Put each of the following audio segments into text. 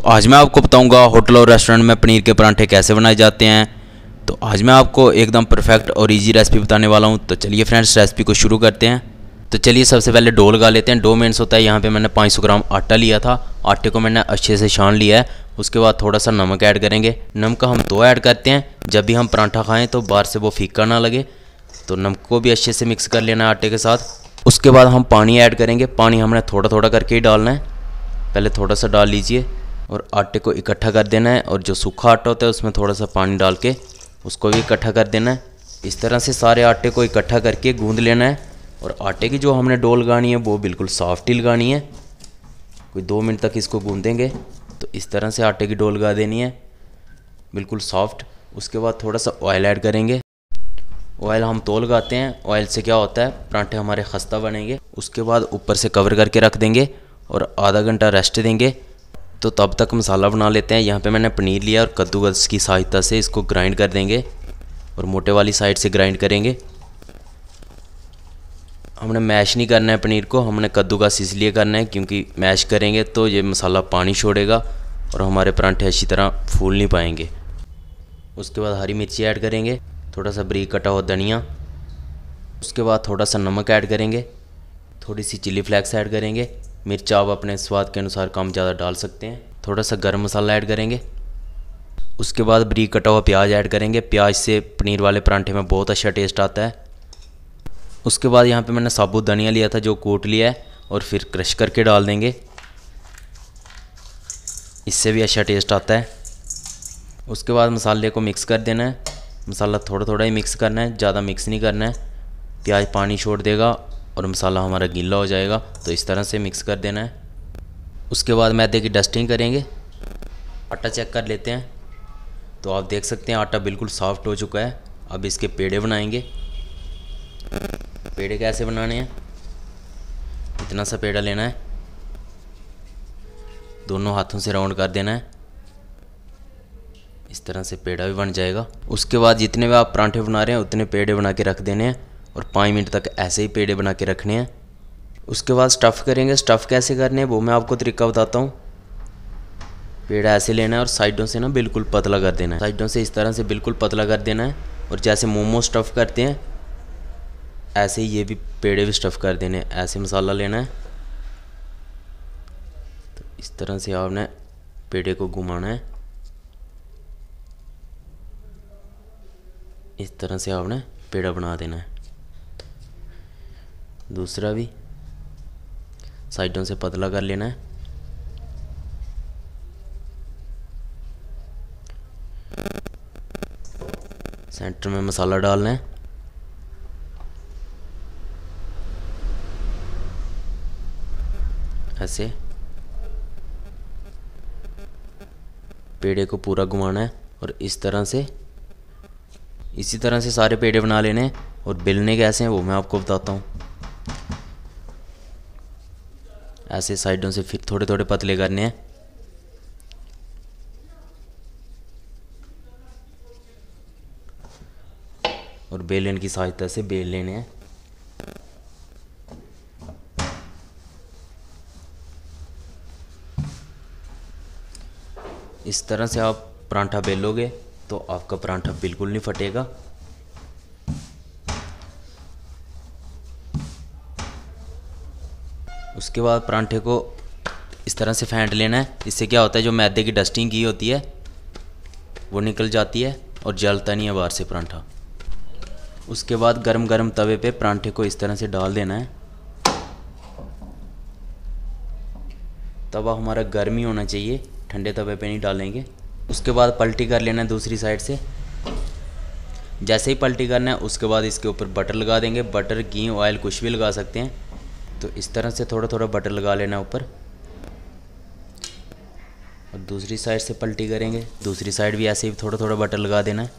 तो आज मैं आपको बताऊंगा होटल और रेस्टोरेंट में पनीर के परांठे कैसे बनाए जाते हैं तो आज मैं आपको एकदम परफेक्ट और इजी रेसिपी बताने वाला हूं तो चलिए फ्रेंड्स रेसिपी को शुरू करते हैं तो चलिए सबसे पहले डो लगा लेते हैं डो मेन्स होता है यहाँ पर मैंने पाँच ग्राम आटा लिया था आटे को मैंने अच्छे से छान लिया है उसके बाद थोड़ा सा नमक ऐड करेंगे नमक हम दो ऐड करते हैं जब भी हम परांठा खाएँ तो बाहर से वो फीका ना लगे तो नमक को भी अच्छे से मिक्स कर लेना है आटे के साथ उसके बाद हम पानी ऐड करेंगे पानी हमने थोड़ा थोड़ा करके ही डालना है पहले थोड़ा सा डाल लीजिए और आटे को इकट्ठा कर देना है और जो सूखा आटा होता है उसमें थोड़ा सा पानी डाल के उसको भी इकट्ठा कर देना है इस तरह से सारे आटे को इकट्ठा करके गूंद लेना है और आटे की जो हमने डोल लगानी है वो बिल्कुल सॉफ्ट ही लगानी है कोई दो मिनट तक इसको गूंदेंगे तो इस तरह से आटे की डोल लगा देनी है बिल्कुल सॉफ्ट उसके बाद थोड़ा सा ऑयल ऐड करेंगे ऑयल हम तोल लगाते हैं ऑयल से क्या होता है परांठे हमारे खस्ता बनेंगे उसके बाद ऊपर से कवर करके रख देंगे और आधा घंटा रेस्ट देंगे तो तब तक मसाला बना लेते हैं यहाँ पे मैंने पनीर लिया और कद्दूकस की सहायता से इसको ग्राइंड कर देंगे और मोटे वाली साइड से ग्राइंड करेंगे हमने मैश नहीं करना है पनीर को हमने कद्दूकस इसलिए करना है क्योंकि मैश करेंगे तो ये मसाला पानी छोड़ेगा और हमारे परांठे अच्छी तरह फूल नहीं पाएंगे उसके बाद हरी मिर्ची ऐड करेंगे थोड़ा सा बरीक कटा हुआ धनिया उसके बाद थोड़ा सा नमक ऐड करेंगे थोड़ी सी चिली फ्लैक्स ऐड करेंगे मिर्च आप अपने स्वाद के अनुसार कम ज़्यादा डाल सकते हैं थोड़ा सा गर्म मसाला ऐड करेंगे उसके बाद बरीक कटा हुआ प्याज ऐड करेंगे प्याज से पनीर वाले परांठे में बहुत अच्छा टेस्ट आता है उसके बाद यहाँ पे मैंने साबुत धनिया लिया था जो कूट लिया है और फिर क्रश करके डाल देंगे इससे भी अच्छा टेस्ट आता है उसके बाद मसाले को मिक्स कर देना है मसाला थोड़ा थोड़ा ही मिक्स करना है ज़्यादा मिक्स नहीं करना है प्याज पानी छोड़ देगा और मसाला हमारा गीला हो जाएगा तो इस तरह से मिक्स कर देना है उसके बाद मैदे की डस्टिंग करेंगे आटा चेक कर लेते हैं तो आप देख सकते हैं आटा बिल्कुल सॉफ्ट हो चुका है अब इसके पेड़े बनाएंगे पेड़े कैसे बनाने हैं इतना सा पेड़ा लेना है दोनों हाथों से राउंड कर देना है इस तरह से पेड़ा भी बन जाएगा उसके बाद जितने भी आप परांठे बना रहे हैं उतने पेड़े बना के रख देने हैं और पाँच मिनट तक ऐसे ही पेड़े बना के रखने हैं उसके बाद स्टफ़ करेंगे स्टफ़ कैसे करने हैं वो मैं आपको तरीका बताता हूँ पेड़ ऐसे लेना है और साइडों से ना बिल्कुल पतला कर देना है साइडों से इस तरह से बिल्कुल पतला कर देना है और जैसे मोमो स्टफ़ करते हैं ऐसे ही ये भी पेड़े भी स्टफ़ कर देने ऐसे मसाला लेना है तो इस तरह से आपने पेड़े को घुमाना है इस तरह से आपने पेड़ा बना देना है दूसरा भी साइडों से पतला कर लेना है सेंटर में मसाला डालना है ऐसे पेड़े को पूरा घुमाना है और इस तरह से इसी तरह से सारे पेड़े बना लेने और बेलने कैसे हैं वो मैं आपको बताता हूँ ऐसे साइडों से फिर थोड़े थोड़े पतले करने हैं और बेलन की सहायता से बेल लेने हैं इस तरह से आप परांठा बेलोगे तो आपका परांठा बिल्कुल नहीं फटेगा उसके बाद परांठे को इस तरह से फेंट लेना है इससे क्या होता है जो मैदे की डस्टिंग की होती है वो निकल जाती है और जलता नहीं है बाहर से परांठा उसके बाद गर्म गर्म तवे पे परांठे को इस तरह से डाल देना है तवा हमारा गर्म ही होना चाहिए ठंडे तवे पे नहीं डालेंगे उसके बाद पलटी कर लेना है दूसरी साइड से जैसे ही पलटी करना है उसके बाद इसके ऊपर बटर लगा देंगे बटर घी ऑयल कुछ भी लगा सकते हैं तो इस तरह से थोड़ा थोड़ा बटर लगा लेना ऊपर और दूसरी साइड से पलटी करेंगे दूसरी साइड भी ऐसे ही थोड़ा थोड़ा बटर लगा देना है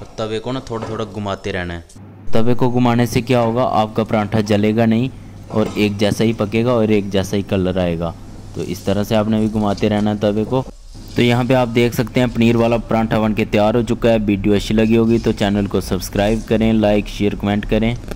और तवे को ना थोड़ा थोड़ा घुमाते रहना है तवे को घुमाने से क्या होगा आपका परांठा जलेगा नहीं और एक जैसा ही पकेगा और एक जैसा ही कलर आएगा तो इस तरह से आपने भी घुमाते रहना है तवे को तो यहाँ पे आप देख सकते हैं पनीर वाला परांठा बन के तैयार हो चुका है वीडियो अच्छी लगी होगी तो चैनल को सब्सक्राइब करें लाइक शेयर कमेंट करें